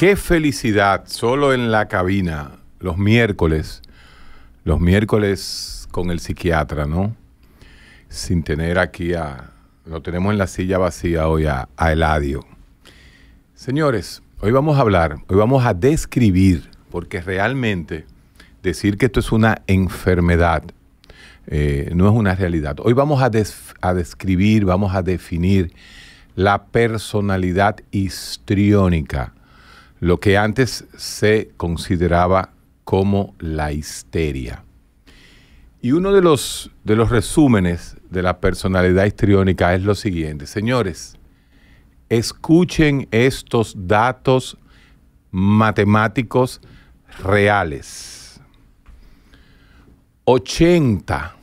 Qué felicidad, solo en la cabina, los miércoles, los miércoles con el psiquiatra, ¿no? Sin tener aquí a, lo tenemos en la silla vacía hoy a, Eladio. Señores, hoy vamos a hablar, hoy vamos a describir, porque realmente decir que esto es una enfermedad eh, no es una realidad. Hoy vamos a, a describir, vamos a definir la personalidad histriónica lo que antes se consideraba como la histeria. Y uno de los, de los resúmenes de la personalidad histriónica es lo siguiente, señores, escuchen estos datos matemáticos reales. 80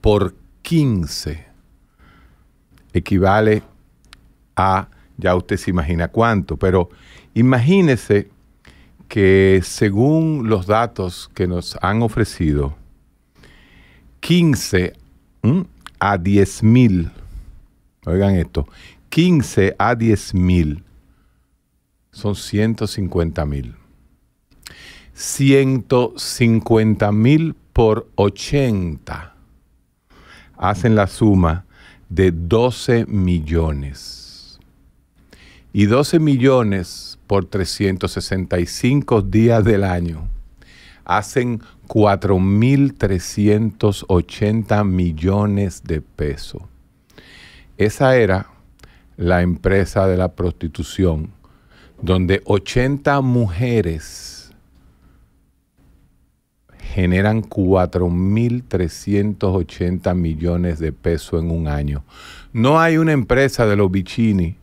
por 15 equivale a ya usted se imagina cuánto, pero imagínese que según los datos que nos han ofrecido, 15 a 10 mil, oigan esto, 15 a 10 mil son 150 mil. 150 mil por 80 hacen la suma de 12 millones y 12 millones por 365 días del año hacen 4.380 millones de pesos. Esa era la empresa de la prostitución, donde 80 mujeres generan 4.380 millones de pesos en un año. No hay una empresa de los bichini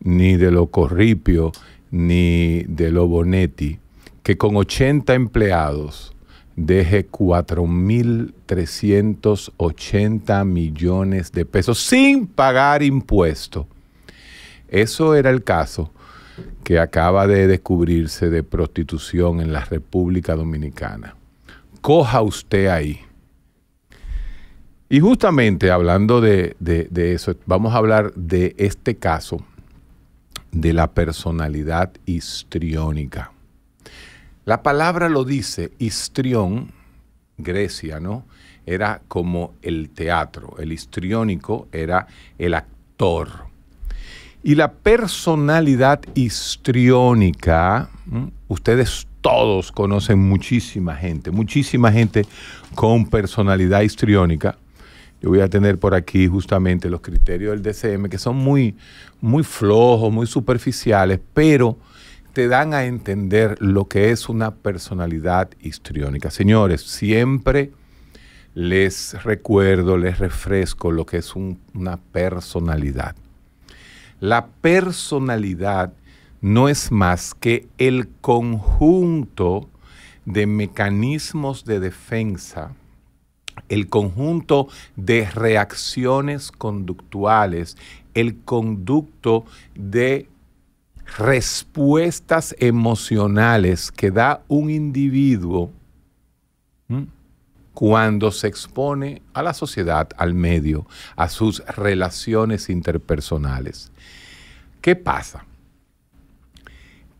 ni de lo Corripio, ni de lo Bonetti, que con 80 empleados deje 4.380 millones de pesos sin pagar impuestos. Eso era el caso que acaba de descubrirse de prostitución en la República Dominicana. Coja usted ahí. Y justamente hablando de, de eso, vamos a hablar de este caso de la personalidad histriónica. La palabra lo dice, histrión, Grecia, ¿no? Era como el teatro, el histriónico era el actor. Y la personalidad histriónica, ustedes todos conocen muchísima gente, muchísima gente con personalidad histriónica, yo voy a tener por aquí justamente los criterios del DCM, que son muy, muy flojos, muy superficiales, pero te dan a entender lo que es una personalidad histriónica. Señores, siempre les recuerdo, les refresco lo que es una personalidad. La personalidad no es más que el conjunto de mecanismos de defensa el conjunto de reacciones conductuales, el conducto de respuestas emocionales que da un individuo cuando se expone a la sociedad, al medio, a sus relaciones interpersonales. ¿Qué pasa?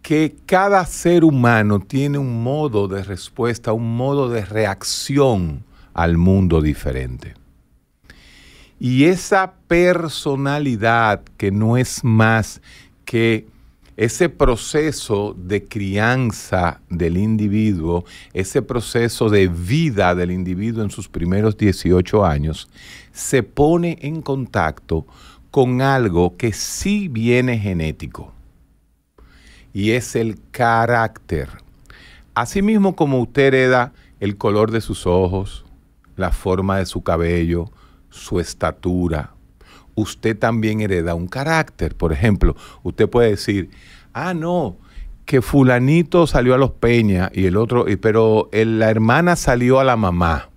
Que cada ser humano tiene un modo de respuesta, un modo de reacción al mundo diferente. Y esa personalidad que no es más que ese proceso de crianza del individuo, ese proceso de vida del individuo en sus primeros 18 años, se pone en contacto con algo que sí viene genético, y es el carácter. Asimismo como usted hereda el color de sus ojos, la forma de su cabello, su estatura. Usted también hereda un carácter. Por ejemplo, usted puede decir, ah, no, que fulanito salió a los peñas y el otro, pero la hermana salió a la mamá.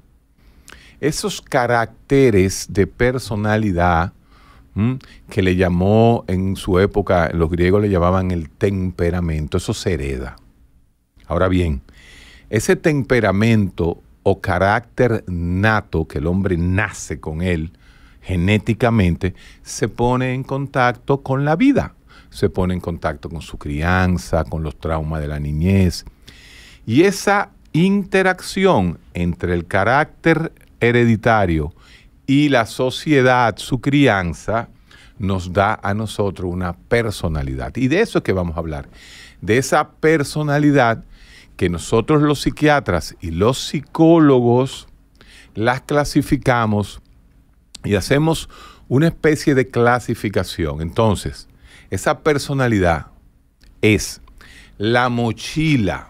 Esos caracteres de personalidad que le llamó en su época, los griegos le llamaban el temperamento, eso se hereda. Ahora bien, ese temperamento o carácter nato que el hombre nace con él genéticamente, se pone en contacto con la vida, se pone en contacto con su crianza, con los traumas de la niñez. Y esa interacción entre el carácter hereditario y la sociedad, su crianza, nos da a nosotros una personalidad. Y de eso es que vamos a hablar, de esa personalidad que nosotros los psiquiatras y los psicólogos las clasificamos y hacemos una especie de clasificación. Entonces, esa personalidad es la mochila,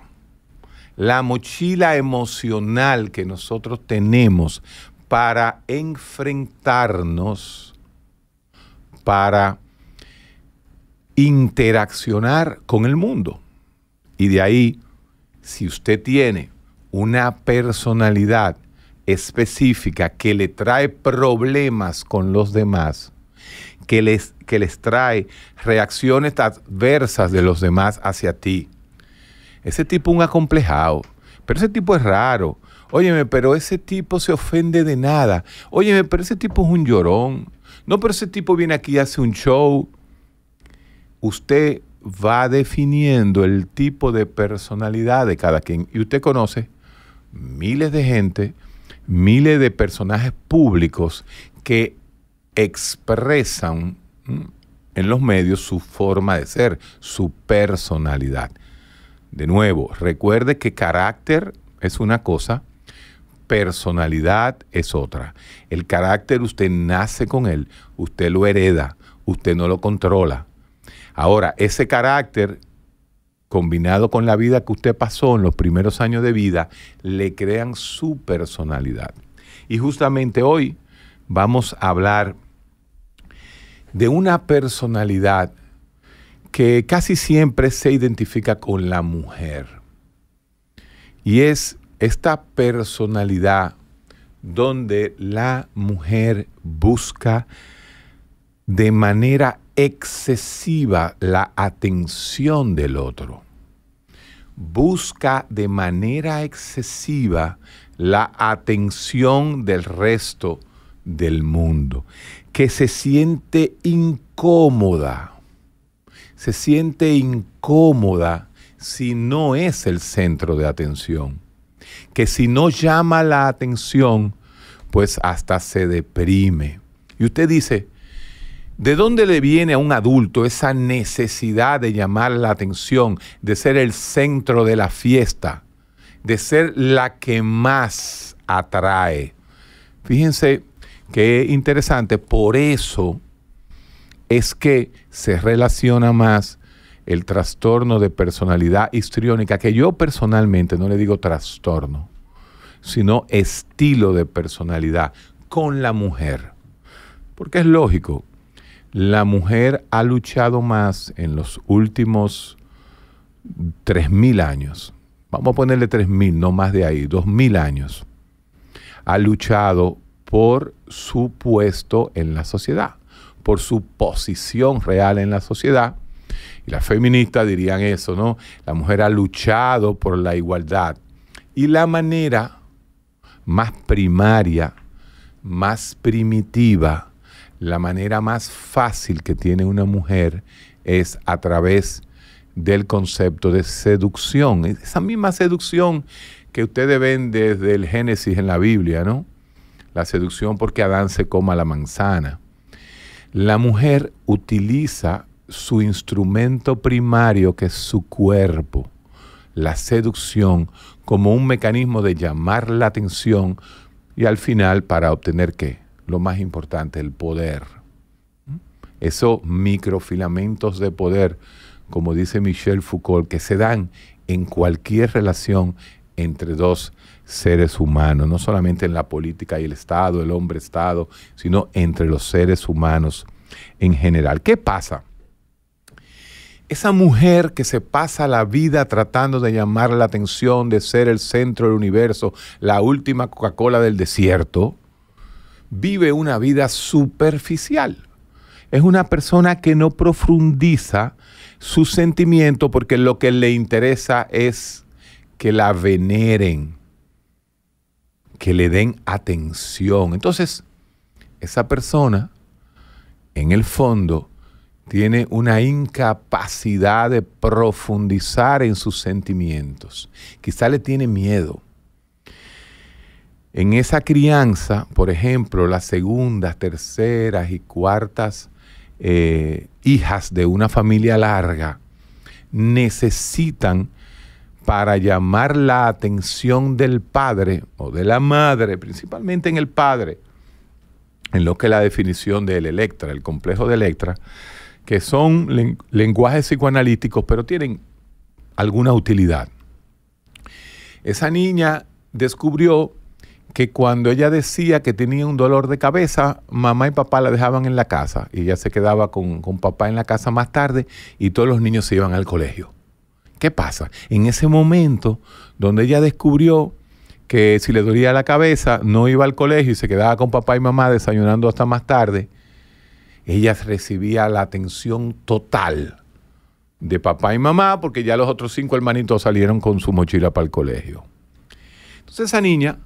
la mochila emocional que nosotros tenemos para enfrentarnos, para interaccionar con el mundo. Y de ahí si usted tiene una personalidad específica que le trae problemas con los demás, que les, que les trae reacciones adversas de los demás hacia ti. Ese tipo es un acomplejado, pero ese tipo es raro. Óyeme, pero ese tipo se ofende de nada. Óyeme, pero ese tipo es un llorón. No, pero ese tipo viene aquí y hace un show. Usted va definiendo el tipo de personalidad de cada quien. Y usted conoce miles de gente, miles de personajes públicos que expresan en los medios su forma de ser, su personalidad. De nuevo, recuerde que carácter es una cosa, personalidad es otra. El carácter usted nace con él, usted lo hereda, usted no lo controla. Ahora, ese carácter combinado con la vida que usted pasó en los primeros años de vida, le crean su personalidad. Y justamente hoy vamos a hablar de una personalidad que casi siempre se identifica con la mujer. Y es esta personalidad donde la mujer busca de manera excesiva la atención del otro. Busca de manera excesiva la atención del resto del mundo, que se siente incómoda, se siente incómoda si no es el centro de atención, que si no llama la atención, pues hasta se deprime. Y usted dice, ¿De dónde le viene a un adulto esa necesidad de llamar la atención, de ser el centro de la fiesta, de ser la que más atrae? Fíjense qué interesante, por eso es que se relaciona más el trastorno de personalidad histriónica, que yo personalmente no le digo trastorno, sino estilo de personalidad con la mujer. Porque es lógico, la mujer ha luchado más en los últimos 3.000 años, vamos a ponerle 3.000, no más de ahí, 2.000 años, ha luchado por su puesto en la sociedad, por su posición real en la sociedad. Y las feministas dirían eso, ¿no? La mujer ha luchado por la igualdad. Y la manera más primaria, más primitiva, la manera más fácil que tiene una mujer es a través del concepto de seducción. Esa misma seducción que ustedes ven desde el Génesis en la Biblia, ¿no? La seducción porque Adán se coma la manzana. La mujer utiliza su instrumento primario, que es su cuerpo, la seducción, como un mecanismo de llamar la atención y al final para obtener qué? lo más importante, el poder. Esos microfilamentos de poder, como dice Michel Foucault, que se dan en cualquier relación entre dos seres humanos, no solamente en la política y el Estado, el hombre-Estado, sino entre los seres humanos en general. ¿Qué pasa? Esa mujer que se pasa la vida tratando de llamar la atención, de ser el centro del universo, la última Coca-Cola del desierto, vive una vida superficial. Es una persona que no profundiza su sentimiento porque lo que le interesa es que la veneren, que le den atención. Entonces, esa persona, en el fondo, tiene una incapacidad de profundizar en sus sentimientos. Quizá le tiene miedo en esa crianza, por ejemplo, las segundas, terceras y cuartas eh, hijas de una familia larga necesitan para llamar la atención del padre o de la madre, principalmente en el padre, en lo que es la definición del Electra, el complejo de Electra, que son lenguajes psicoanalíticos, pero tienen alguna utilidad. Esa niña descubrió que cuando ella decía que tenía un dolor de cabeza, mamá y papá la dejaban en la casa y ella se quedaba con, papá en la casa más tarde y todos los niños se iban al colegio. ¿Qué pasa? En ese momento donde ella descubrió que si le dolía la cabeza no iba al colegio y se quedaba con papá y mamá desayunando hasta más tarde, ella recibía la atención total de papá y mamá porque ya los otros cinco hermanitos salieron con su mochila para el colegio. Entonces esa niña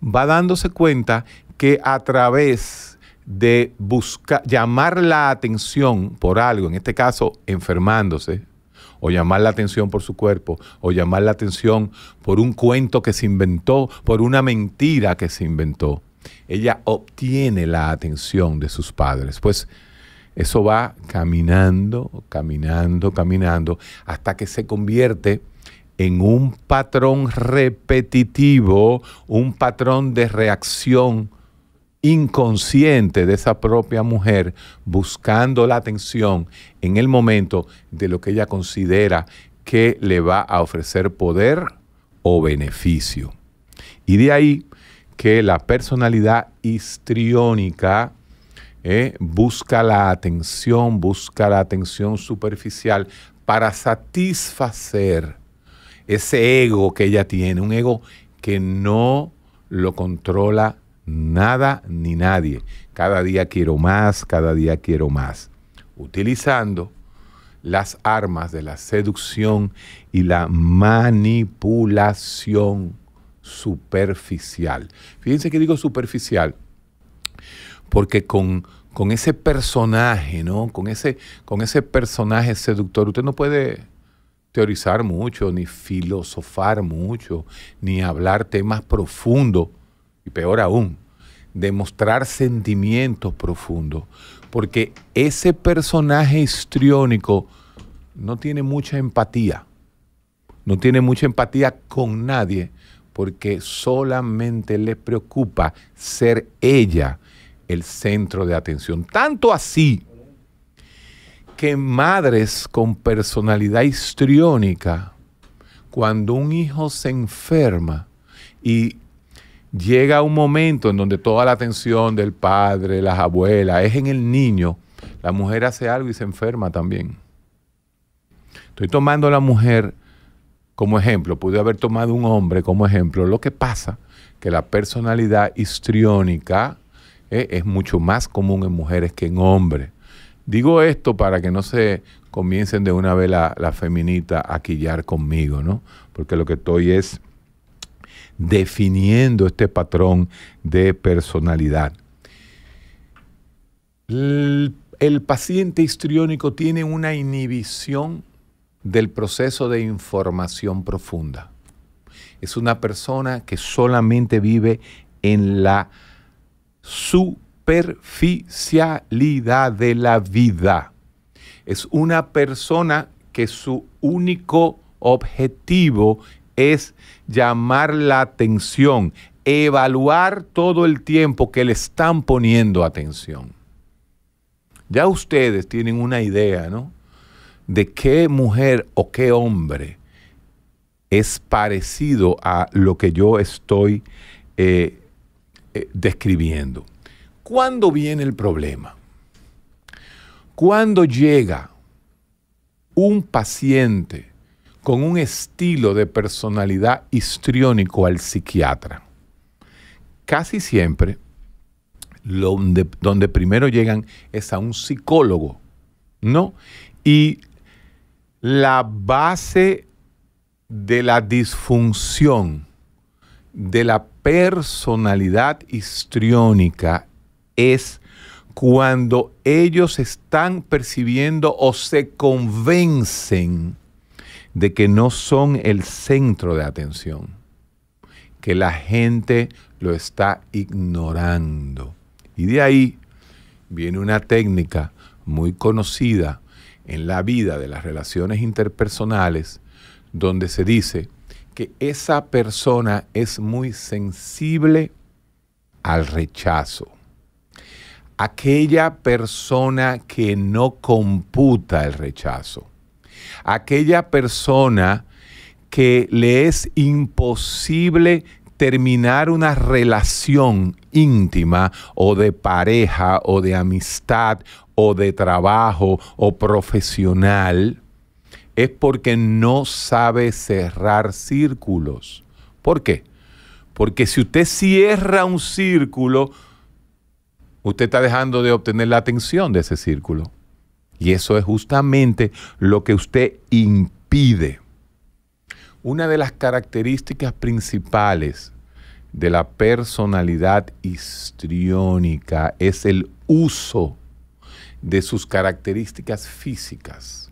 va dándose cuenta que a través de buscar, llamar la atención por algo, en este caso enfermándose, o llamar la atención por su cuerpo, o llamar la atención por un cuento que se inventó, por una mentira que se inventó. Ella obtiene la atención de sus padres. Pues eso va caminando, caminando, caminando, hasta que se convierte en un patrón repetitivo, un patrón de reacción inconsciente de esa propia mujer buscando la atención en el momento de lo que ella considera que le va a ofrecer poder o beneficio. Y de ahí que la personalidad histriónica eh, busca la atención, busca la atención superficial para satisfacer ese ego que ella tiene, un ego que no lo controla nada ni nadie. Cada día quiero más, cada día quiero más. Utilizando las armas de la seducción y la manipulación superficial. Fíjense que digo superficial, porque con, ese personaje, ¿no? Con ese, con ese personaje seductor, usted no puede teorizar mucho, ni filosofar mucho, ni hablar temas profundos, y peor aún, demostrar sentimientos profundos, porque ese personaje histriónico no tiene mucha empatía, no tiene mucha empatía con nadie, porque solamente le preocupa ser ella el centro de atención. Tanto así que madres con personalidad histriónica, cuando un hijo se enferma y llega un momento en donde toda la atención del padre, las abuelas, es en el niño, la mujer hace algo y se enferma también. Estoy tomando a la mujer como ejemplo, pude haber tomado un hombre como ejemplo. Lo que pasa que la personalidad histriónica eh, es mucho más común en mujeres que en hombres. Digo esto para que no se comiencen de una vez la, feminita a quillar conmigo, Porque lo que estoy es definiendo este patrón de personalidad. El, el, paciente histriónico tiene una inhibición del proceso de información profunda. Es una persona que solamente vive en la su superficialidad de la vida. Es una persona que su único objetivo es llamar la atención, evaluar todo el tiempo que le están poniendo atención. Ya ustedes tienen una idea, ¿no? De qué mujer o qué hombre es parecido a lo que yo estoy eh, eh, describiendo. ¿Cuándo viene el problema? ¿Cuándo llega un paciente con un estilo de personalidad histriónico al psiquiatra, casi siempre donde, donde primero llegan es a un psicólogo, ¿no? Y la base de la disfunción de la personalidad histriónica es cuando ellos están percibiendo o se convencen de que no son el centro de atención, que la gente lo está ignorando. Y de ahí viene una técnica muy conocida en la vida de las relaciones interpersonales, donde se dice que esa persona es muy sensible al rechazo aquella persona que no computa el rechazo, aquella persona que le es imposible terminar una relación íntima o de pareja o de amistad o de trabajo o profesional, es porque no sabe cerrar círculos. ¿Por qué? Porque si usted cierra un círculo, usted está dejando de obtener la atención de ese círculo. Y eso es justamente lo que usted impide. Una de las características principales de la personalidad histriónica es el uso de sus características físicas.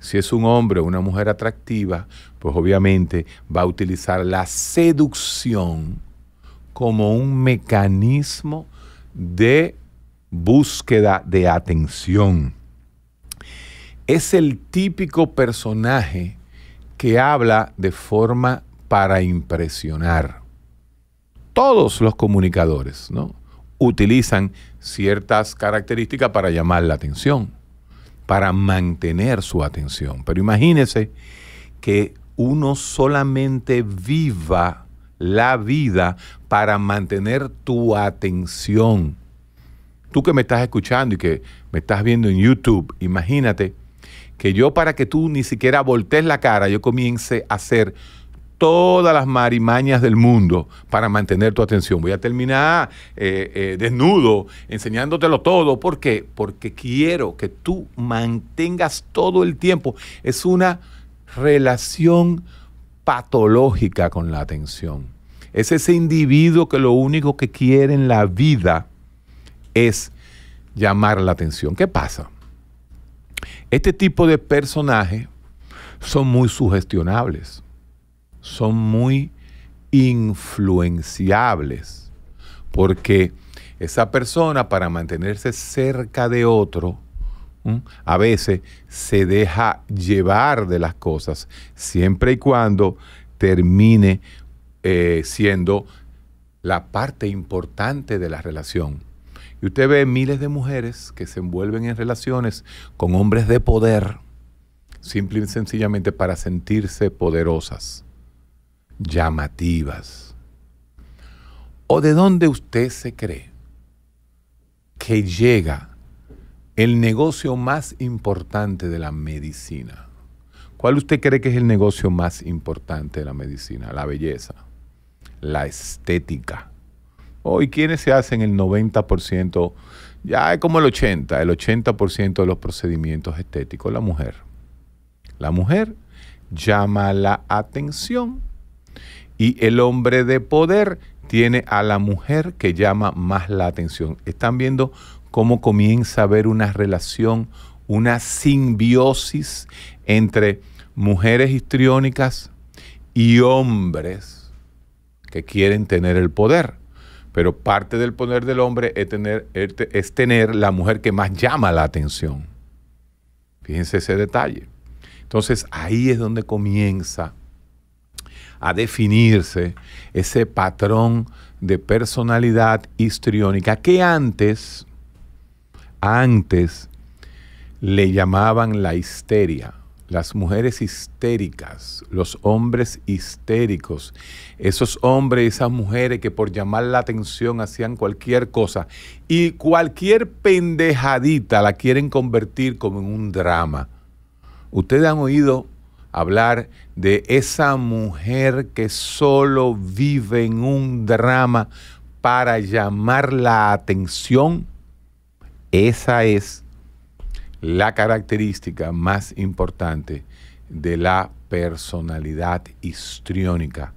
Si es un hombre o una mujer atractiva, pues obviamente va a utilizar la seducción como un mecanismo de búsqueda de atención. Es el típico personaje que habla de forma para impresionar. Todos los comunicadores ¿no? utilizan ciertas características para llamar la atención, para mantener su atención. Pero imagínese que uno solamente viva la vida para mantener tu atención. Tú que me estás escuchando y que me estás viendo en YouTube, imagínate que yo para que tú ni siquiera voltees la cara, yo comience a hacer todas las marimañas del mundo para mantener tu atención. Voy a terminar eh, eh desnudo, enseñándotelo todo. ¿Por qué? Porque quiero que tú mantengas todo el tiempo. Es una relación patológica con la atención. Es ese individuo que lo único que quiere en la vida es llamar la atención. ¿Qué pasa? Este tipo de personajes son muy sugestionables, son muy influenciables, porque esa persona para mantenerse cerca de otro, a veces se deja llevar de las cosas, siempre y cuando termine eh, siendo la parte importante de la relación. Y usted ve miles de mujeres que se envuelven en relaciones con hombres de poder, simple y sencillamente para sentirse poderosas, llamativas. ¿O de dónde usted se cree que llega el negocio más importante de la medicina? ¿Cuál usted cree que es el negocio más importante de la medicina? La belleza la estética. Hoy, oh, ¿quiénes se hacen el 90%? Ya es como el 80%, el 80% de los procedimientos estéticos, la mujer. La mujer llama la atención y el hombre de poder tiene a la mujer que llama más la atención. Están viendo cómo comienza a haber una relación, una simbiosis entre mujeres histriónicas y hombres que quieren tener el poder. Pero parte del poder del hombre es tener, es tener la mujer que más llama la atención. Fíjense ese detalle. Entonces ahí es donde comienza a definirse ese patrón de personalidad histriónica que antes, antes le llamaban la histeria las mujeres histéricas, los hombres histéricos, esos hombres y esas mujeres que por llamar la atención hacían cualquier cosa y cualquier pendejadita la quieren convertir como en un drama. Ustedes han oído hablar de esa mujer que solo vive en un drama para llamar la atención. Esa es la característica más importante de la personalidad histriónica,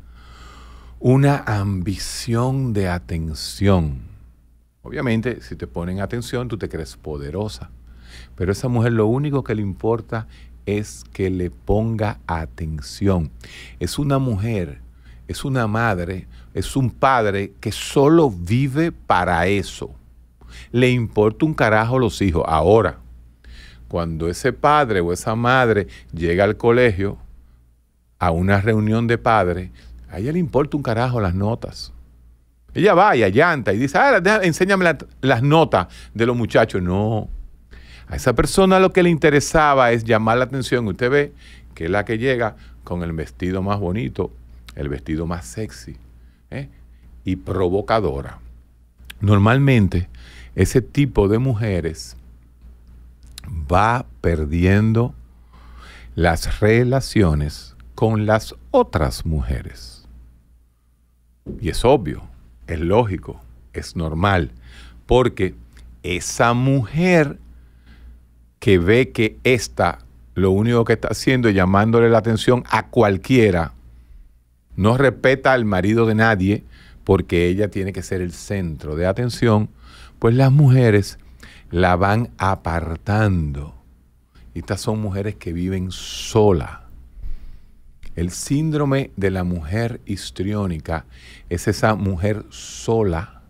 una ambición de atención. Obviamente, si te ponen atención, tú te crees poderosa, pero a esa mujer lo único que le importa es que le ponga atención. Es una mujer, es una madre, es un padre que solo vive para eso. Le importa un carajo los hijos. Ahora, cuando ese padre o esa madre llega al colegio a una reunión de padres, a ella le importa un carajo las notas. Ella va y allanta y dice, ah, enséñame las notas de los muchachos. No. A esa persona lo que le interesaba es llamar la atención. Usted ve que es la que llega con el vestido más bonito, el vestido más sexy ¿eh? y provocadora. Normalmente, ese tipo de mujeres va perdiendo las relaciones con las otras mujeres. Y es obvio, es lógico, es normal, porque esa mujer que ve que esta lo único que está haciendo es llamándole la atención a cualquiera, no respeta al marido de nadie porque ella tiene que ser el centro de atención, pues las mujeres la van apartando. Estas son mujeres que viven sola. El síndrome de la mujer histriónica es esa mujer sola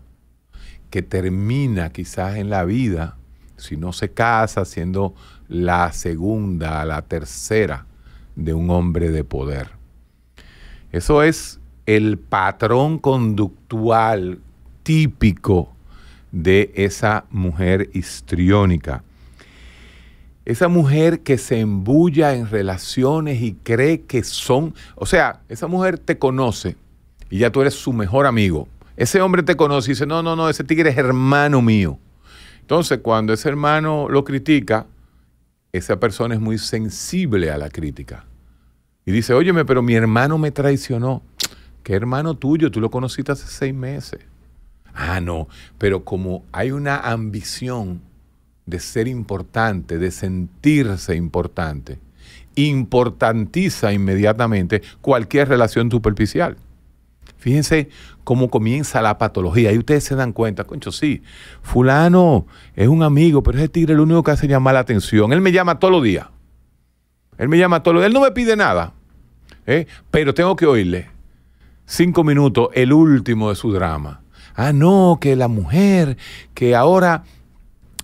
que termina quizás en la vida, si no se casa, siendo la segunda, la tercera de un hombre de poder. Eso es el patrón conductual típico de esa mujer histriónica. Esa mujer que se embulla en relaciones y cree que son, o sea, esa mujer te conoce y ya tú eres su mejor amigo. Ese hombre te conoce y dice, no, no, no, ese tigre es hermano mío. Entonces, cuando ese hermano lo critica, esa persona es muy sensible a la crítica. Y dice, óyeme, pero mi hermano me traicionó. ¿Qué hermano tuyo? Tú lo conociste hace seis meses ah, no, pero como hay una ambición de ser importante, de sentirse importante, importantiza inmediatamente cualquier relación superficial. Fíjense cómo comienza la patología. Y ustedes se dan cuenta, concho, sí, fulano es un amigo, pero ese tigre es el único que hace llamar la atención. Él me llama todos los días. Él me llama todos los días. Él no me pide nada. ¿eh? Pero tengo que oírle. Cinco minutos, el último de su drama ah, no, que la mujer, que ahora...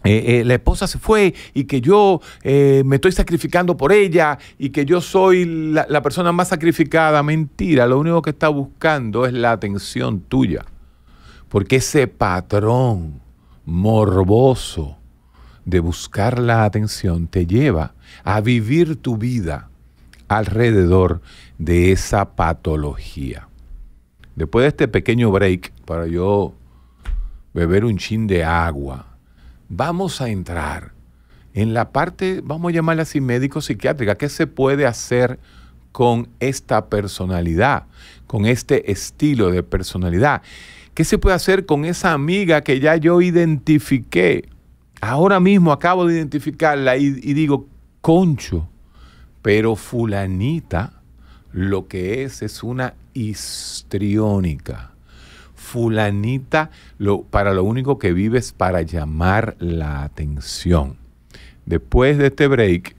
Eh, eh, la esposa se fue y que yo eh, me estoy sacrificando por ella y que yo soy la, la, persona más sacrificada. Mentira, lo único que está buscando es la atención tuya. Porque ese patrón morboso de buscar la atención te lleva a vivir tu vida alrededor de esa patología. Después de este pequeño break, para yo beber un chin de agua, vamos a entrar en la parte, vamos a llamarla así, médico-psiquiátrica. ¿Qué se puede hacer con esta personalidad, con este estilo de personalidad? ¿Qué se puede hacer con esa amiga que ya yo identifiqué? Ahora mismo acabo de identificarla y, y digo, concho, pero fulanita lo que es es una histriónica. Fulanita lo, para lo único que vive es para llamar la atención. Después de este break,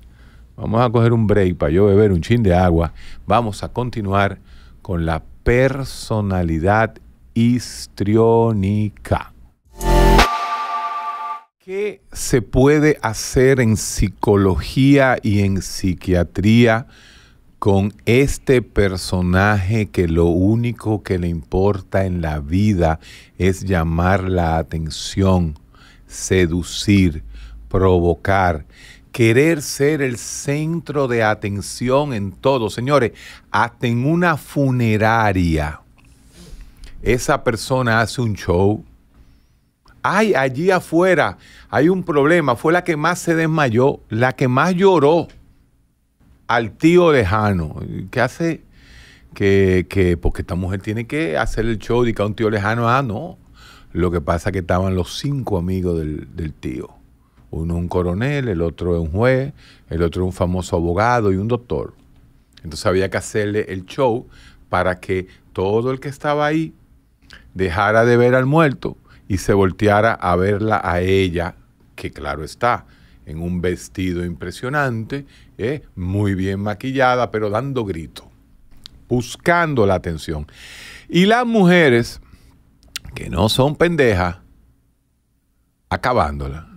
vamos a coger un break para yo beber un chin de agua. Vamos a continuar con la personalidad histriónica. ¿Qué se puede hacer en psicología y en psiquiatría? con este personaje que lo único que le importa en la vida es llamar la atención, seducir, provocar, querer ser el centro de atención en todo. Señores, hasta en una funeraria, esa persona hace un show. Ay, allí afuera hay un problema. Fue la que más se desmayó, la que más lloró al tío lejano. ¿Qué hace? Que, porque esta mujer tiene que hacer el show de que un tío lejano, ah, no. Lo que pasa es que estaban los cinco amigos del, del tío. Uno un coronel, el otro un juez, el otro un famoso abogado y un doctor. Entonces había que hacerle el show para que todo el que estaba ahí dejara de ver al muerto y se volteara a verla a ella, que claro está, en un vestido impresionante, ¿eh? muy bien maquillada, pero dando grito, buscando la atención. Y las mujeres, que no son pendejas, acabándola.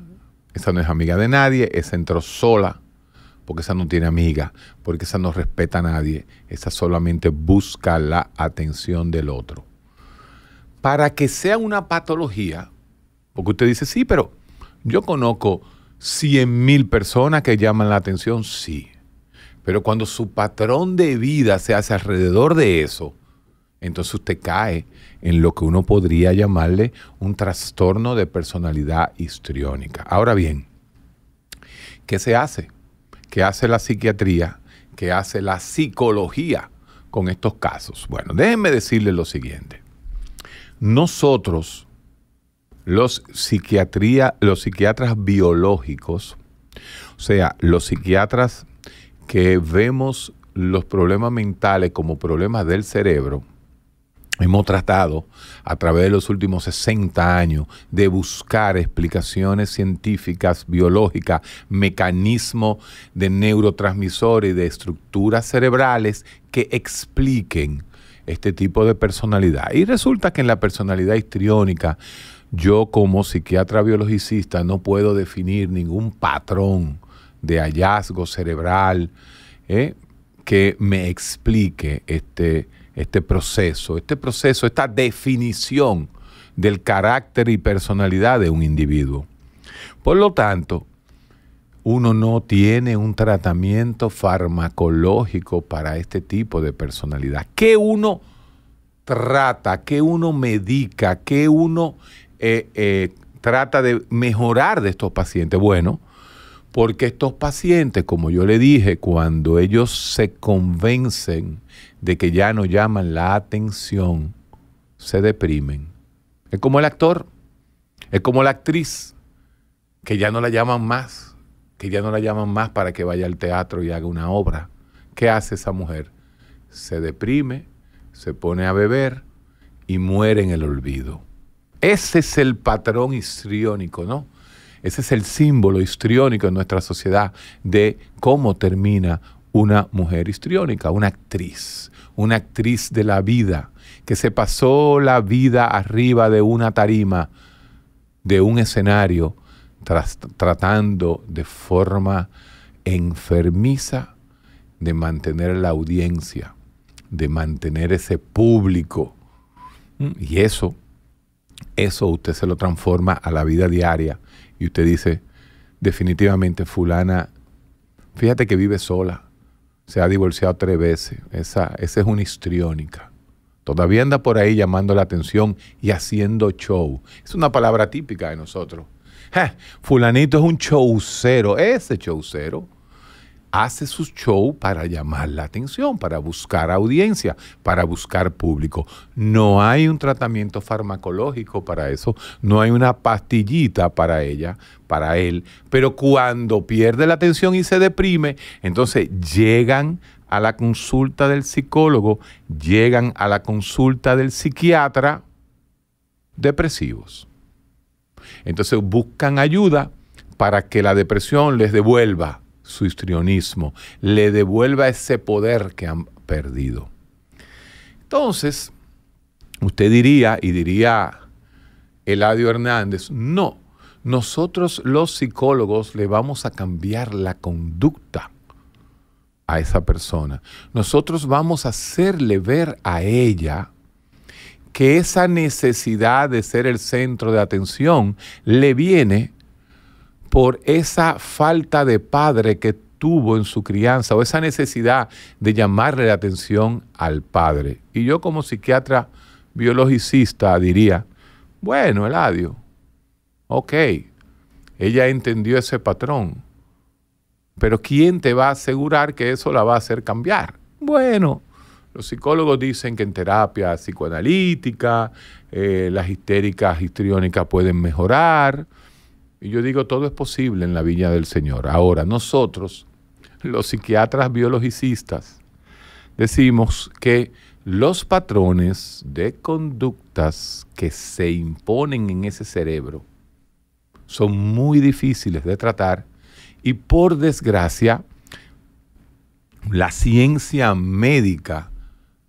Esa no es amiga de nadie, esa entró sola, porque esa no tiene amiga, porque esa no respeta a nadie, esa solamente busca la atención del otro. Para que sea una patología, porque usted dice, sí, pero yo conozco 100 mil personas que llaman la atención, sí. Pero cuando su patrón de vida se hace alrededor de eso, entonces usted cae en lo que uno podría llamarle un trastorno de personalidad histriónica. Ahora bien, ¿qué se hace? ¿Qué hace la psiquiatría? ¿Qué hace la psicología con estos casos? Bueno, déjenme decirles lo siguiente. Nosotros los, psiquiatría, los psiquiatras biológicos, o sea, los psiquiatras que vemos los problemas mentales como problemas del cerebro, hemos tratado a través de los últimos 60 años de buscar explicaciones científicas, biológicas, mecanismos de neurotransmisores y de estructuras cerebrales que expliquen este tipo de personalidad. Y resulta que en la personalidad histriónica yo como psiquiatra biologicista no puedo definir ningún patrón de hallazgo cerebral ¿eh? que me explique este, este proceso, este proceso, esta definición del carácter y personalidad de un individuo. Por lo tanto, uno no tiene un tratamiento farmacológico para este tipo de personalidad. ¿Qué uno trata? ¿Qué uno medica? ¿Qué uno eh, eh, trata de mejorar de estos pacientes? Bueno, porque estos pacientes, como yo le dije, cuando ellos se convencen de que ya no llaman la atención, se deprimen. Es como el actor, es como la actriz, que ya no la llaman más, que ya no la llaman más para que vaya al teatro y haga una obra. ¿Qué hace esa mujer? Se deprime, se pone a beber y muere en el olvido. Ese es el patrón histriónico, ¿no? Ese es el símbolo histriónico en nuestra sociedad de cómo termina una mujer histriónica, una actriz, una actriz de la vida, que se pasó la vida arriba de una tarima, de un escenario, tratando de forma enfermiza de mantener la audiencia, de mantener ese público. Mm, y eso eso usted se lo transforma a la vida diaria y usted dice, definitivamente fulana, fíjate que vive sola, se ha divorciado tres veces, esa, es una histriónica. Todavía anda por ahí llamando la atención y haciendo show. Es una palabra típica de nosotros. Fulanito es un showcero, ese showcero hace su show para llamar la atención, para buscar audiencia, para buscar público. No hay un tratamiento farmacológico para eso, no hay una pastillita para ella, para él, pero cuando pierde la atención y se deprime, entonces llegan a la consulta del psicólogo, llegan a la consulta del psiquiatra depresivos. Entonces buscan ayuda para que la depresión les devuelva su histrionismo, le devuelva ese poder que han perdido. Entonces, usted diría, y diría Eladio Hernández, no, nosotros los psicólogos le vamos a cambiar la conducta a esa persona. Nosotros vamos a hacerle ver a ella que esa necesidad de ser el centro de atención le viene por esa falta de padre que tuvo en su crianza o esa necesidad de llamarle la atención al padre. Y yo como psiquiatra biologicista diría, bueno, Eladio, ok, ella entendió ese patrón, pero ¿quién te va a asegurar que eso la va a hacer cambiar? Bueno, los psicólogos dicen que en terapia psicoanalítica eh, las histéricas histriónicas pueden mejorar, y yo digo, todo es posible en la viña del Señor. Ahora, nosotros, los psiquiatras biologicistas, decimos que los patrones de conductas que se imponen en ese cerebro son muy difíciles de tratar y por desgracia la ciencia médica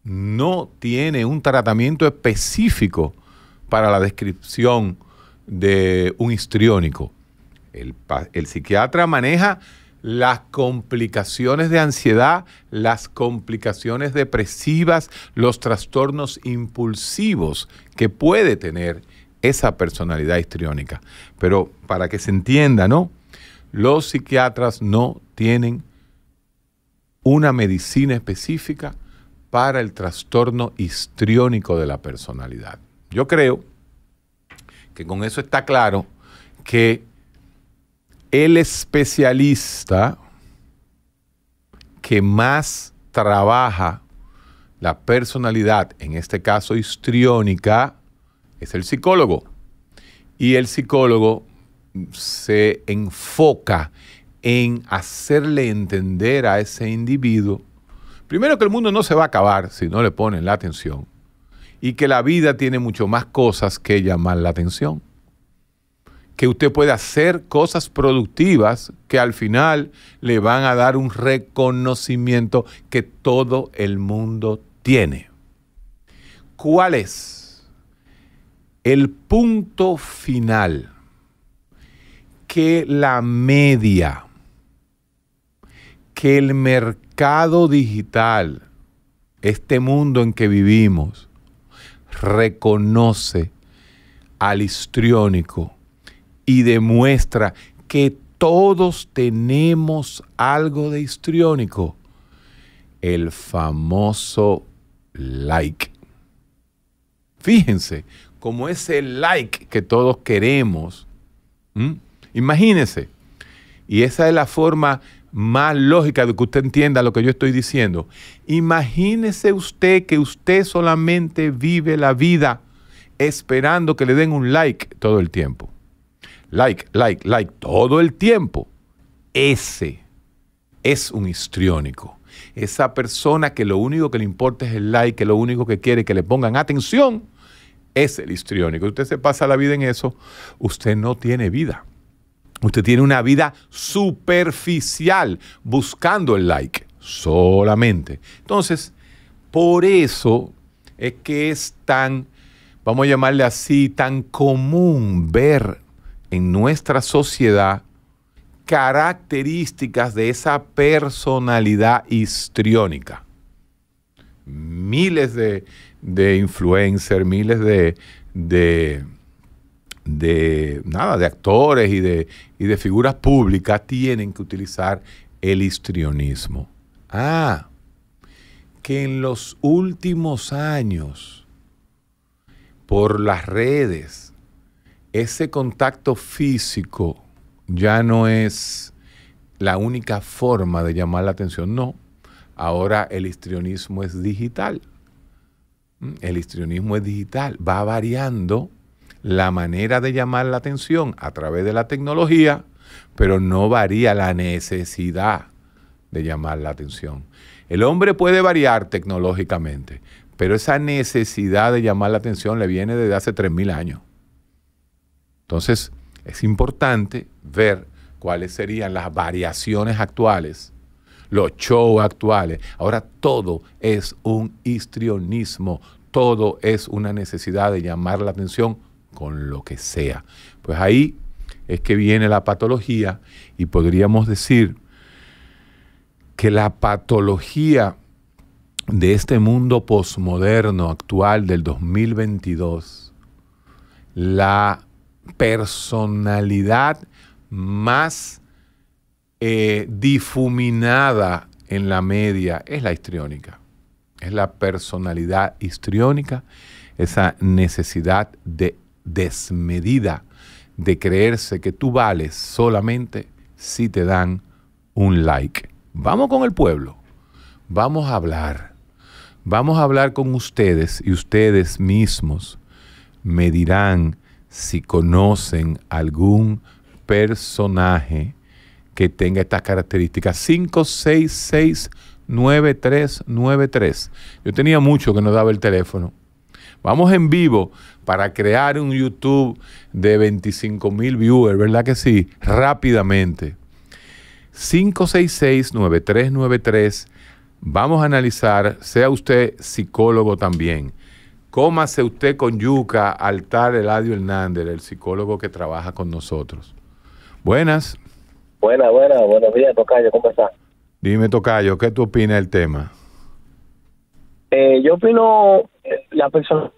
no tiene un tratamiento específico para la descripción de un histriónico. El, psiquiatra maneja las complicaciones de ansiedad, las complicaciones depresivas, los trastornos impulsivos que puede tener esa personalidad histriónica. Pero para que se entienda, ¿no? Los psiquiatras no tienen una medicina específica para el trastorno histriónico de la personalidad. Yo creo que con eso está claro que el especialista que más trabaja la personalidad, en este caso histriónica, es el psicólogo. Y el psicólogo se enfoca en hacerle entender a ese individuo, primero que el mundo no se va a acabar si no le ponen la atención, y que la vida tiene mucho más cosas que llamar la atención. Que usted puede hacer cosas productivas que al final le van a dar un reconocimiento que todo el mundo tiene. ¿Cuál es el punto final que la media, que el mercado digital, este mundo en que vivimos, reconoce al histriónico y demuestra que todos tenemos algo de histriónico, el famoso like. Fíjense, como ese like que todos queremos, imagínense, y esa es la forma más lógica de que usted entienda lo que yo estoy diciendo. Imagínese usted que usted solamente vive la vida esperando que le den un like todo el tiempo. Like, like, like, todo el tiempo. Ese es un histriónico. Esa persona que lo único que le importa es el like, que lo único que quiere que le pongan atención, es el histriónico. Usted se pasa la vida en eso, usted no tiene vida. Usted tiene una vida superficial buscando el like solamente. Entonces, por eso es que es tan, vamos a llamarle así, tan común ver en nuestra sociedad características de esa personalidad histriónica. Miles de, influencers, miles de de nada, de actores y de, y de figuras públicas tienen que utilizar el histrionismo. Ah, que en los últimos años, por las redes, ese contacto físico ya no es la única forma de llamar la atención. No, ahora el histrionismo es digital. Mm, el histrionismo es digital, va variando la manera de llamar la atención a través de la tecnología, pero no varía la necesidad de llamar la atención. El hombre puede variar tecnológicamente, pero esa necesidad de llamar la atención le viene desde hace 3.000 años. Entonces, es importante ver cuáles serían las variaciones actuales, los shows actuales. Ahora todo es un histrionismo, todo es una necesidad de llamar la atención con lo que sea. Pues ahí es que viene la patología y podríamos decir que la patología de este mundo posmoderno actual del 2022, la personalidad más eh, difuminada en la media es la histriónica. Es la personalidad histriónica, esa necesidad de desmedida de creerse que tú vales solamente si te dan un like. Vamos con el pueblo, vamos a hablar, vamos a hablar con ustedes y ustedes mismos me dirán si conocen algún personaje que tenga estas características. 5669393. Yo tenía mucho que no daba el teléfono Vamos en vivo para crear un YouTube de 25 mil viewers, ¿verdad que sí? Rápidamente. 566-9393. Vamos a analizar, sea usted psicólogo también. ¿Cómo hace usted con yuca, altar Eladio Hernández, el psicólogo que trabaja con nosotros. Buenas. Buenas, buenas, buenos días, Tocayo, ¿cómo estás? Dime, Tocayo, ¿qué tú opinas del tema? Eh, yo opino eh, la persona.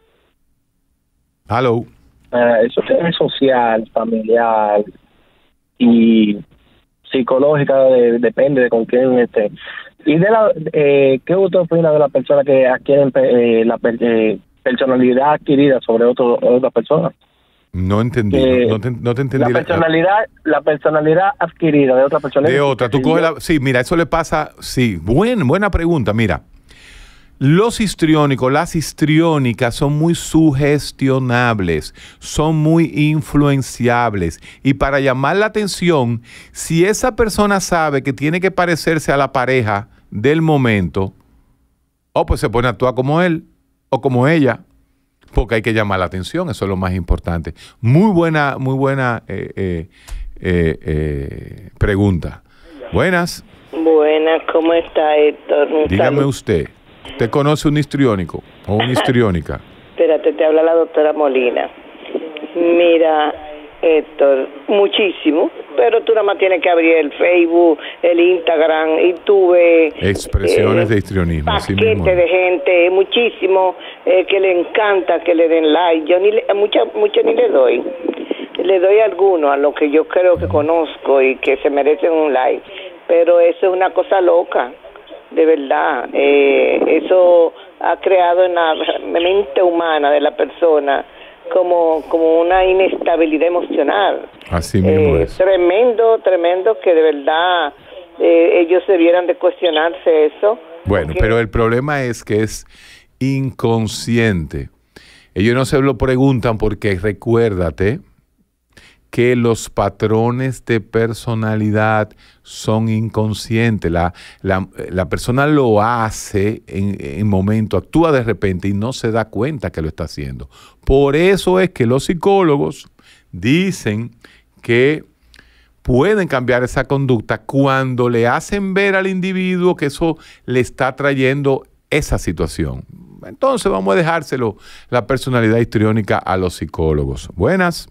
halo eh, eso es social, familiar y psicológica, depende de con quién esté. ¿Y de la, eh, qué usted opina de la persona que adquieren la personalidad adquirida sobre otro, otra persona? No entendí, no, te, entendí. La personalidad, personalidad adquirida de otra persona. De otra, tú coges la... Sí, mira, eso le pasa, sí, buen, buena pregunta, mira. Los histriónicos, las histriónicas son muy sugestionables, son muy influenciables. Y para llamar la atención, si esa persona sabe que tiene que parecerse a la pareja del momento, o oh, pues se pone a actuar como él o como ella, porque hay que llamar la atención, eso es lo más importante. Muy buena, muy buena eh, eh, eh, pregunta. Buenas. Buenas, ¿cómo está Héctor? Dígame usted. ¿Usted conoce un histriónico o una histriónica? Espérate, te habla la doctora Molina. Mira, Héctor, muchísimo, pero tú nada más tienes que abrir el Facebook, el Instagram y Expresiones eh, de histrionismo, sí, mismo. de gente, muchísimo, eh, que le encanta que le den like. Yo ni le, mucha, mucho ni le doy. Le doy alguno a lo que yo creo que conozco y que se merecen un like, pero eso es una cosa loca de verdad. Eh, eso ha creado en la mente humana de la persona como, una inestabilidad emocional. Así mismo eh, es. Tremendo, tremendo que de verdad eh, ellos debieran de cuestionarse eso. Bueno, pero el problema es que es inconsciente. Ellos no se lo preguntan porque recuérdate que los patrones de personalidad son inconscientes. La, persona lo hace en, en, momento, actúa de repente y no se da cuenta que lo está haciendo. Por eso es que los psicólogos dicen que pueden cambiar esa conducta cuando le hacen ver al individuo que eso le está trayendo esa situación. Entonces vamos a dejárselo la personalidad histriónica a los psicólogos. Buenas.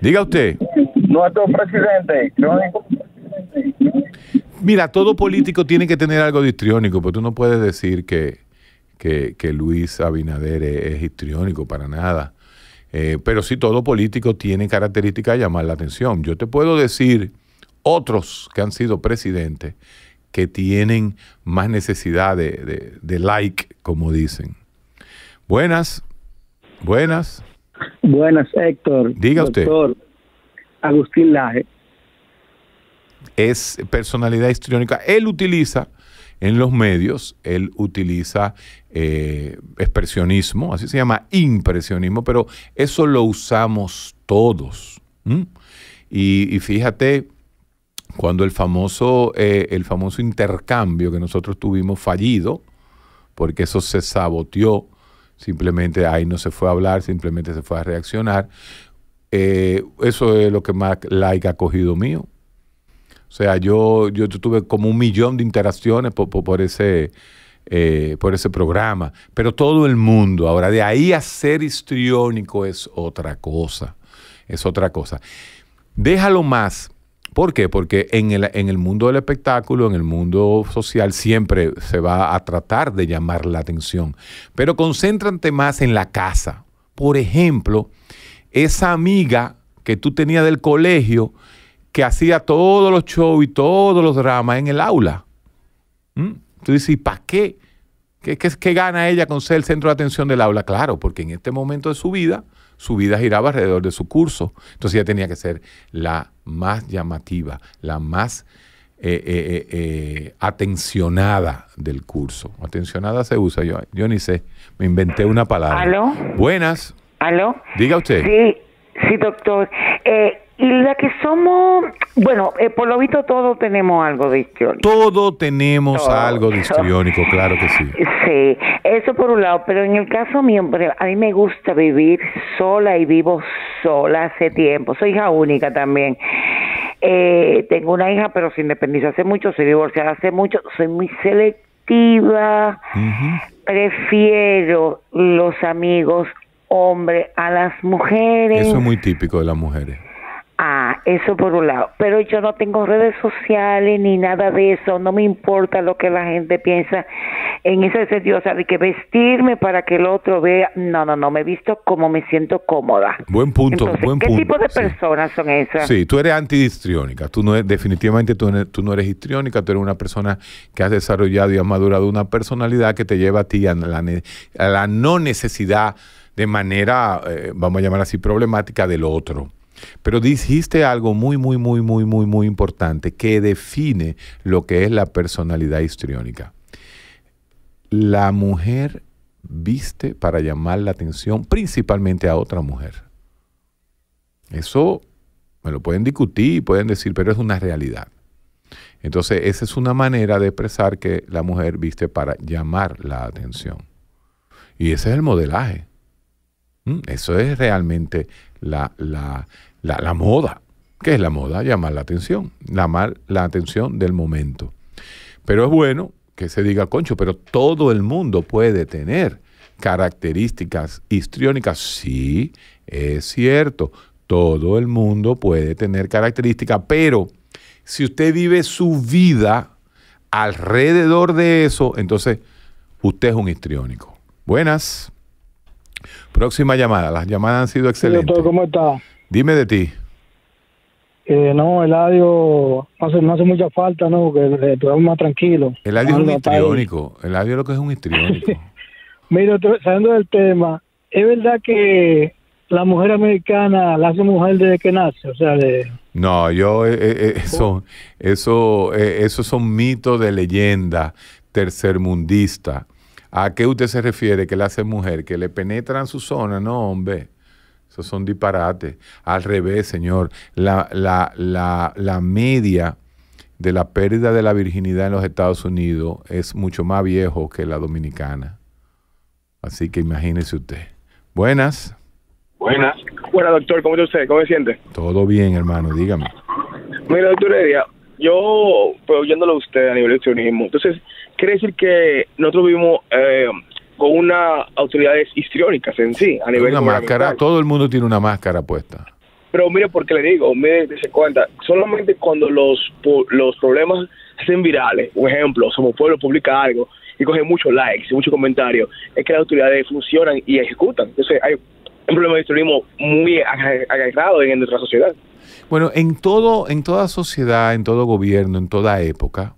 Diga usted. Nuestro presidente, Mira, todo político tiene que tener algo de histriónico, pero pues tú no puedes decir que, Luis Abinader es, histriónico para nada. Eh, pero sí, todo político tiene características de llamar la atención. Yo te puedo decir otros que han sido presidentes que tienen más necesidad de like, como dicen. Buenas, buenas. Buenas, Héctor. Diga usted. Agustín Laje. Es personalidad histriónica. Él utiliza en los medios, él utiliza eh, expresionismo, así se llama impresionismo, pero eso lo usamos todos. Y, fíjate, cuando el famoso, eh, el famoso intercambio que nosotros tuvimos fallido, porque eso se saboteó Simplemente ahí no se fue a hablar, simplemente se fue a reaccionar. Eh, eso es lo que más like ha cogido mío. O sea, yo, yo tuve como un millón de interacciones por, por, ese, eh, por ese programa. Pero todo el mundo, ahora de ahí a ser histriónico es otra cosa. Es otra cosa. Déjalo más ¿Por qué? Porque en el, mundo del espectáculo, en el mundo social, siempre se va a tratar de llamar la atención. Pero concéntrate más en la casa. Por ejemplo, esa amiga que tú tenías del colegio que hacía todos los shows y todos los dramas en el aula. ¿Mm? Tú dices, ¿y para qué? ¿Qué, ¿Qué gana ella con ser el centro de atención del aula? Claro, porque en este momento de su vida su vida giraba alrededor de su curso. Entonces ella tenía que ser la más llamativa, la más eh, eh, eh, eh, atencionada del curso. Atencionada se usa, yo, yo ni sé, me inventé una palabra. ¿Aló? Buenas. ¿Aló? Diga usted. Sí, sí, doctor. Eh, y La que somos, bueno, eh, por lo visto todos tenemos algo de histriónico. Todo tenemos algo de claro que sí. Sí, eso por un lado, pero en el caso mío, a mí me gusta vivir sola y vivo sola hace tiempo. Soy hija única también. Eh, tengo una hija, pero se independizó hace mucho, se divorciada hace mucho, soy muy selectiva. Prefiero los amigos hombres a las mujeres. Eso es muy típico de las mujeres. Ah, eso por un lado. Pero yo no tengo redes sociales ni nada de eso. No me importa lo que la gente piensa en ese sentido. O sea, de que vestirme para que el otro vea. No, no, no. Me he visto como me siento cómoda. Buen punto. buen ¿Qué tipo de personas son esas? Sí, tú eres antihistriónica. Tú no definitivamente tú, no eres, no eres histriónica. Tú eres una persona que has desarrollado y has madurado una personalidad que te lleva a ti a la, a la no necesidad de manera, eh, vamos a llamar así, problemática del otro. Pero dijiste algo muy, muy, muy, muy, muy, muy importante que define lo que es la personalidad histriónica. La mujer viste para llamar la atención principalmente a otra mujer. Eso me lo pueden discutir, pueden decir, pero es una realidad. Entonces, esa es una manera de expresar que la mujer viste para llamar la atención. Y ese es el modelaje. Mm, eso es realmente la, moda. ¿Qué es la moda? Llamar la atención, llamar la atención del momento. Pero es bueno que se diga, concho, pero todo el mundo puede tener características histriónicas. Sí, es cierto, todo el mundo puede tener características, pero si usted vive su vida alrededor de eso, entonces usted es un histriónico. Buenas. Próxima llamada. Las llamadas han sido excelentes. ¿cómo está? Dime de ti. Eh, no, el audio no hace mucha falta, ¿no? que el, más tranquilo. el es un histriónico. Eladio es lo que es un histriónico. Mira, saliendo del tema, es verdad que la mujer americana la hace mujer desde que nace, o sea, No, yo eh, eh, eso, eso, esos son mitos de leyenda tercermundista. ¿A qué usted se refiere que le hace mujer? Que le penetran su zona. No, hombre. Esos son disparates. Al revés, señor. La, la, la, media de la pérdida de la virginidad en los Estados Unidos es mucho más viejo que la dominicana. Así que imagínese usted. Buenas. Buenas. Buenas, doctor. ¿Cómo está usted? ¿Cómo se siente? Todo bien, hermano. Dígame. Mira, doctor yo, pues, oyéndolo usted a nivel de sionismo, entonces quiere decir que nosotros vivimos eh, con unas autoridades histriónicas en sí, a nivel Una máscara, todo el mundo tiene una máscara puesta. Pero mire porque le digo, mire, se cuenta, solamente cuando los, los problemas hacen virales, un ejemplo, Somos Pueblo publica algo y coge muchos likes y muchos comentarios, es que las autoridades funcionan y ejecutan. Entonces hay un problema de histrionismo muy agarrado en nuestra sociedad. Bueno, en todo, en toda sociedad, en todo gobierno, en toda época,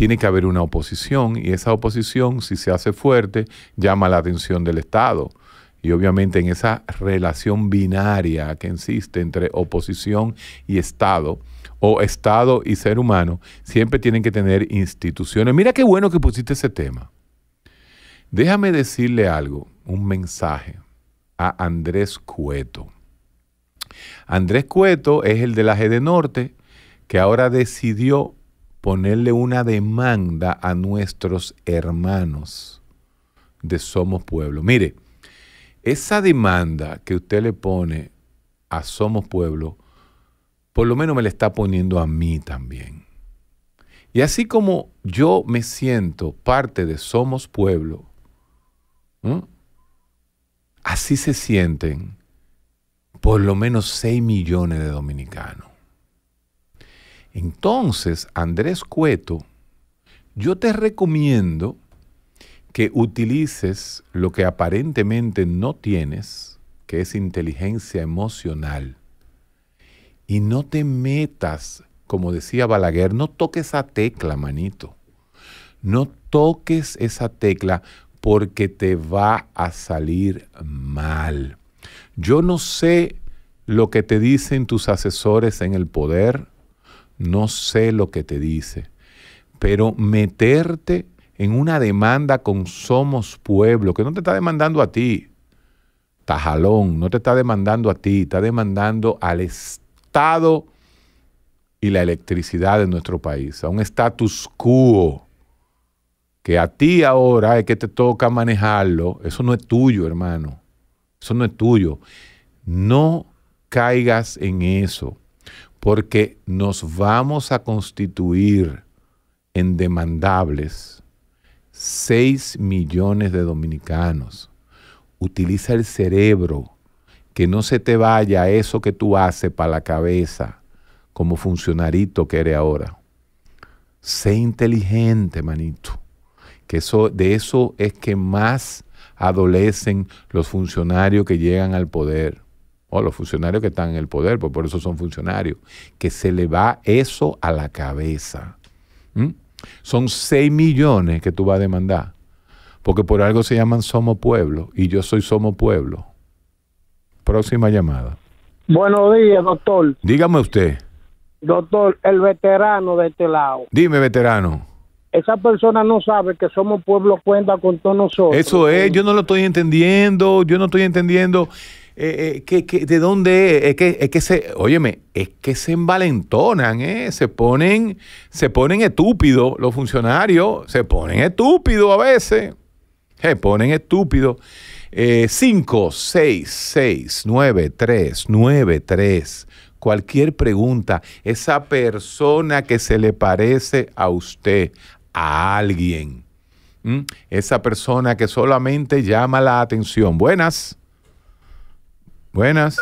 tiene que haber una oposición y esa oposición, si se hace fuerte, llama la atención del Estado. Y obviamente en esa relación binaria que existe entre oposición y Estado, o Estado y ser humano, siempre tienen que tener instituciones. Mira qué bueno que pusiste ese tema. Déjame decirle algo, un mensaje a Andrés Cueto. Andrés Cueto es el de la de Norte, que ahora decidió ponerle una demanda a nuestros hermanos de Somos Pueblo. Mire, esa demanda que usted le pone a Somos Pueblo, por lo menos me la está poniendo a mí también. Y así como yo me siento parte de Somos Pueblo, así se sienten por lo menos 6 millones de dominicanos. Entonces, Andrés Cueto, yo te recomiendo que utilices lo que aparentemente no tienes, que es inteligencia emocional. Y no te metas, como decía Balaguer, no toques esa tecla, manito. No toques esa tecla porque te va a salir mal. Yo no sé lo que te dicen tus asesores en el poder, no sé lo que te dice, pero meterte en una demanda con Somos Pueblo, que no te está demandando a ti, Tajalón, no te está demandando a ti, está demandando al Estado y la electricidad de nuestro país, a un status quo que a ti ahora es que te toca manejarlo, eso no es tuyo, hermano, eso no es tuyo. No caigas en eso porque nos vamos a constituir en demandables 6 millones de dominicanos. Utiliza el cerebro, que no se te vaya eso que tú haces para la cabeza, como funcionarito que eres ahora. Sé inteligente, manito, que eso, de eso es que más adolecen los funcionarios que llegan al poder o los funcionarios que están en el poder, pues por eso son funcionarios, que se le va eso a la cabeza. ¿Mm? Son 6 millones que tú vas a demandar, porque por algo se llaman Somos Pueblo, y yo soy Somos Pueblo. Próxima llamada. Buenos días, doctor. Dígame usted. Doctor, el veterano de este lado. Dime, veterano. Esa persona no sabe que somos pueblo cuenta con todos nosotros. Eso es, yo no lo estoy entendiendo, yo no estoy entendiendo eh, eh, que, ¿de dónde eh, es? Que, se, óyeme, es que se envalentonan, ¿eh? se ponen, se ponen estúpidos los funcionarios, se ponen estúpidos a veces, se ponen estúpidos. 5, 6, 6, 9, 3, 9, 3. Cualquier pregunta, esa persona que se le parece a usted, a alguien, esa persona que solamente llama la atención. Buenas. Buenas.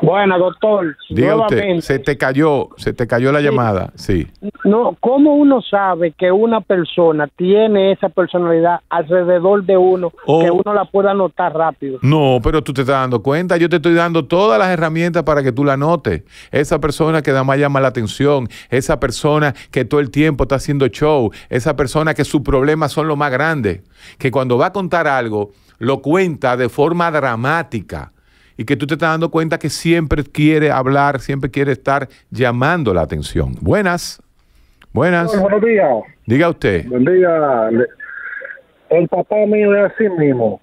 Buenas, doctor. Diga usted, se te cayó, se te cayó la llamada, sí. No, ¿cómo uno sabe que una persona tiene esa personalidad alrededor de uno, que oh. uno la pueda notar rápido? No, pero tú te estás dando cuenta, yo te estoy dando todas las herramientas para que tú la notes. Esa persona que da más llama la atención, esa persona que todo el tiempo está haciendo show, esa persona que sus problemas son lo más grandes. que cuando va a contar algo lo cuenta de forma dramática y que tú te estás dando cuenta que siempre quiere hablar, siempre quiere estar llamando la atención. Buenas. Buenas. buenos días. Diga usted. Buen día. El papá mío es así mismo.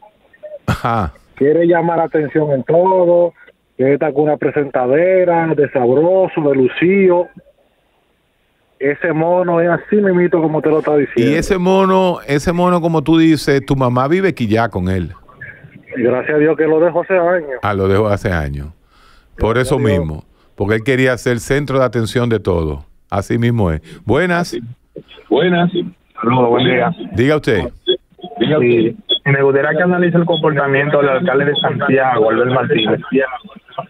Ajá. Quiere llamar la atención en todo. Quiere estar con una presentadera de sabroso, de lucío ese mono es así mimito como te lo está diciendo. Y ese mono, ese mono como tú dices, tu mamá vive aquí ya con él. Gracias a Dios que lo dejó hace años. Ah, lo dejó hace años. Por eso mismo, porque él quería ser centro de atención de todo. Así mismo es. Buenas. Buenas. Saludos, buen día. Diga usted. Me gustaría que analice el comportamiento del alcalde de Santiago, Albert Martínez.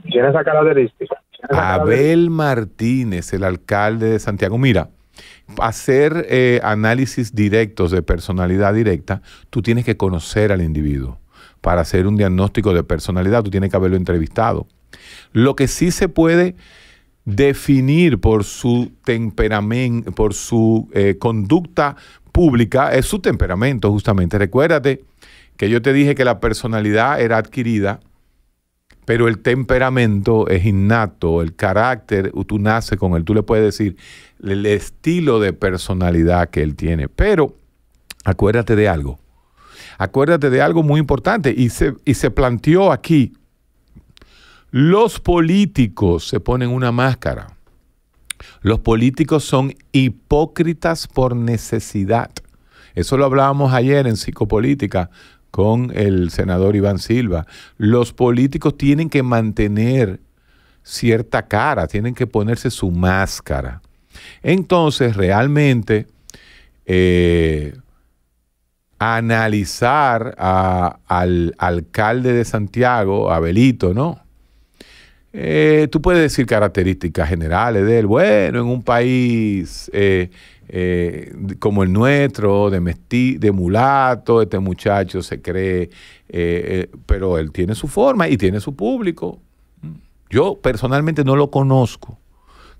Tiene esa característica. Abel Martínez, el alcalde de Santiago. Mira, hacer eh, análisis directos de personalidad directa, tú tienes que conocer al individuo. Para hacer un diagnóstico de personalidad, tú tienes que haberlo entrevistado. Lo que sí se puede definir por su temperamento, por su eh, conducta pública, es su temperamento justamente. Recuérdate que yo te dije que la personalidad era adquirida pero el temperamento es innato, el carácter, tú naces con él, tú le puedes decir el estilo de personalidad que él tiene. Pero acuérdate de algo, acuérdate de algo muy importante y se, y se planteó aquí, los políticos se ponen una máscara. Los políticos son hipócritas por necesidad. Eso lo hablábamos ayer en psicopolítica con el senador Iván Silva. Los políticos tienen que mantener cierta cara, tienen que ponerse su máscara. Entonces, realmente, eh, analizar al alcalde de Santiago, Abelito, ¿no? Eh, tú puedes decir características generales de él. Bueno, en un país eh, eh, como el nuestro, de, mestí, de mulato, este muchacho se cree, eh, eh, pero él tiene su forma y tiene su público. Yo personalmente no lo conozco.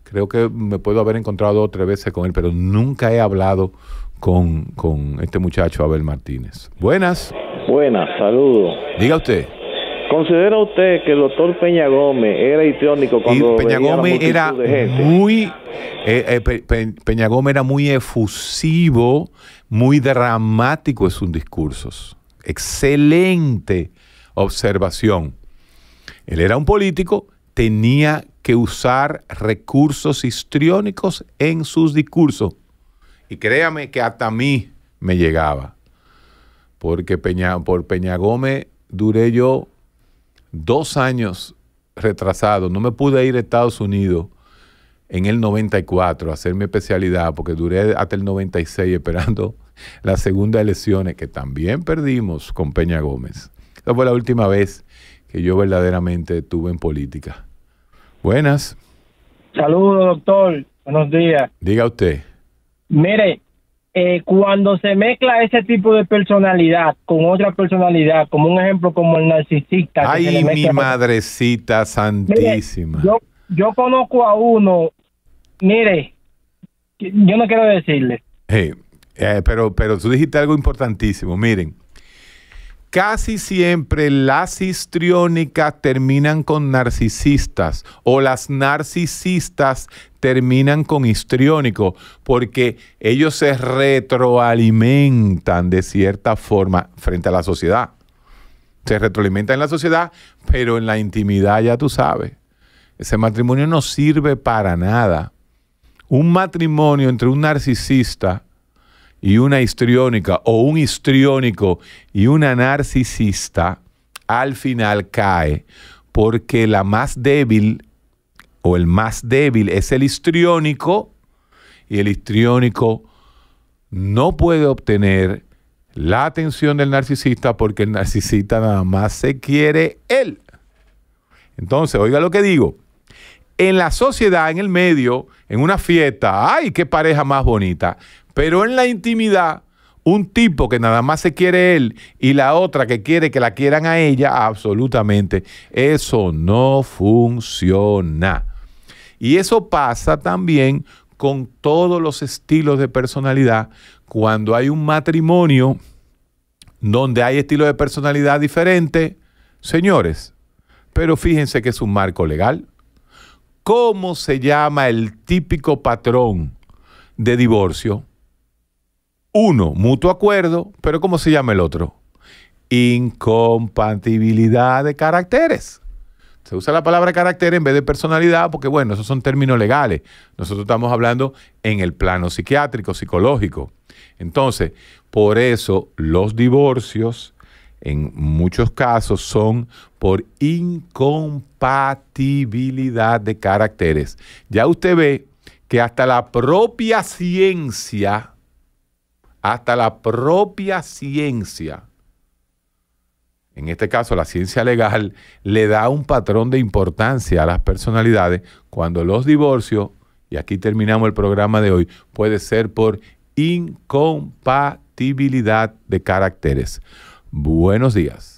Creo que me puedo haber encontrado otra veces con él, pero nunca he hablado con, con este muchacho Abel Martínez. Buenas. Buenas, saludos. Diga usted. ¿Considera usted que el doctor Peña Gómez era histriónico cuando Peña Gómez era muy eh, eh, Peña Gómez era muy efusivo, muy dramático en sus discursos. Excelente observación. Él era un político, tenía que usar recursos histriónicos en sus discursos. Y créame que hasta a mí me llegaba. Porque Peña, por Peña Gómez duré yo dos años retrasado. No me pude ir a Estados Unidos en el 94 a hacer mi especialidad porque duré hasta el 96 esperando las segundas elecciones que también perdimos con Peña Gómez. Esa fue la última vez que yo verdaderamente estuve en política. Buenas. Saludos, doctor. Buenos días. Diga usted. Mire, eh, cuando se mezcla ese tipo de personalidad con otra personalidad, como un ejemplo como el narcisista. Ay, mi madrecita santísima. yo, conozco a uno, mire, yo no quiero decirle. Eh, pero, pero tú dijiste algo importantísimo, miren. Casi siempre las histriónicas terminan con narcisistas o las narcisistas terminan con histriónico porque ellos se retroalimentan de cierta forma frente a la sociedad. Se retroalimentan en la sociedad, pero en la intimidad ya tú sabes. Ese matrimonio no sirve para nada. Un matrimonio entre un narcisista y una histriónica o un histriónico y una narcisista, al final cae porque la más débil o el más débil es el histriónico y el histriónico no puede obtener la atención del narcisista porque el narcisista nada más se quiere él. Entonces, oiga lo que digo. En la sociedad, en el medio, en una fiesta, ¡ay, qué pareja más bonita! Pero en la intimidad, un tipo que nada más se quiere él y la otra que quiere que la quieran a ella, absolutamente, eso no funciona. Y eso pasa también con todos los estilos de personalidad cuando hay un matrimonio donde hay estilos de personalidad diferentes, señores. Pero fíjense que es un marco legal. ¿Cómo se llama el típico patrón de divorcio? Uno, mutuo acuerdo, pero ¿cómo se llama el otro? Incompatibilidad de caracteres. Se usa la palabra carácter en vez de personalidad porque, bueno, esos son términos legales. Nosotros estamos hablando en el plano psiquiátrico, psicológico. Entonces, por eso los divorcios en muchos casos son por incompatibilidad de caracteres. Ya usted ve que hasta la propia ciencia hasta la propia ciencia, en este caso la ciencia legal, le da un patrón de importancia a las personalidades cuando los divorcios, y aquí terminamos el programa de hoy, puede ser por incompatibilidad de caracteres. Buenos días.